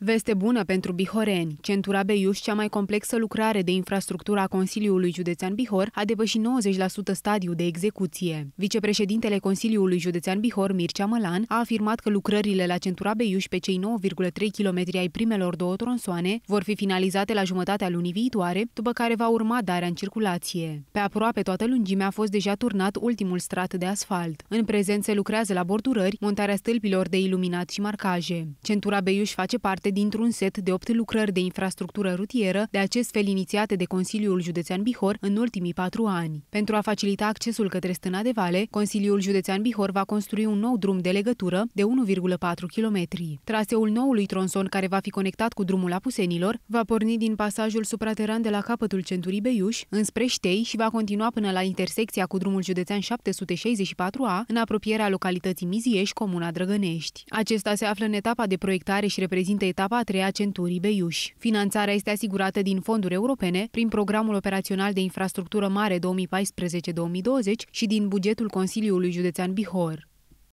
Veste bună pentru bihoreni. Centura Beiuș, cea mai complexă lucrare de infrastructură a Consiliului Județean Bihor, a depășit 90% stadiu de execuție. Vicepreședintele Consiliului Județean Bihor, Mircea Mălan, a afirmat că lucrările la Centura Beiuș pe cei 9,3 km ai primelor două tronsoane vor fi finalizate la jumătatea lunii viitoare, după care va urma darea în circulație. Pe aproape toată lungimea a fost deja turnat ultimul strat de asfalt. În prezent se lucrează la bordurări, montarea stâlpilor de iluminat și marcaje. Centura Beiuș face parte parte dintr-un set de opt lucrări de infrastructură rutieră, de acest fel inițiate de Consiliul Județean Bihor în ultimii patru ani. Pentru a facilita accesul către Stâna de Vale, Consiliul Județean Bihor va construi un nou drum de legătură de 1,4 km. Traseul noului tronson care va fi conectat cu drumul Apusenilor va porni din pasajul suprateran de la capătul centurii Beiuș înspre Ștei și va continua până la intersecția cu drumul județean 764A în apropierea localității Mizieș, comuna Drăgănești. Acesta se află în etapa de proiectare și reprezintă etapa etapa a treia centurii Beiuș. Finanțarea este asigurată din fonduri europene, prin Programul Operațional de Infrastructură Mare 2014-2020 și din bugetul Consiliului Județean Bihor.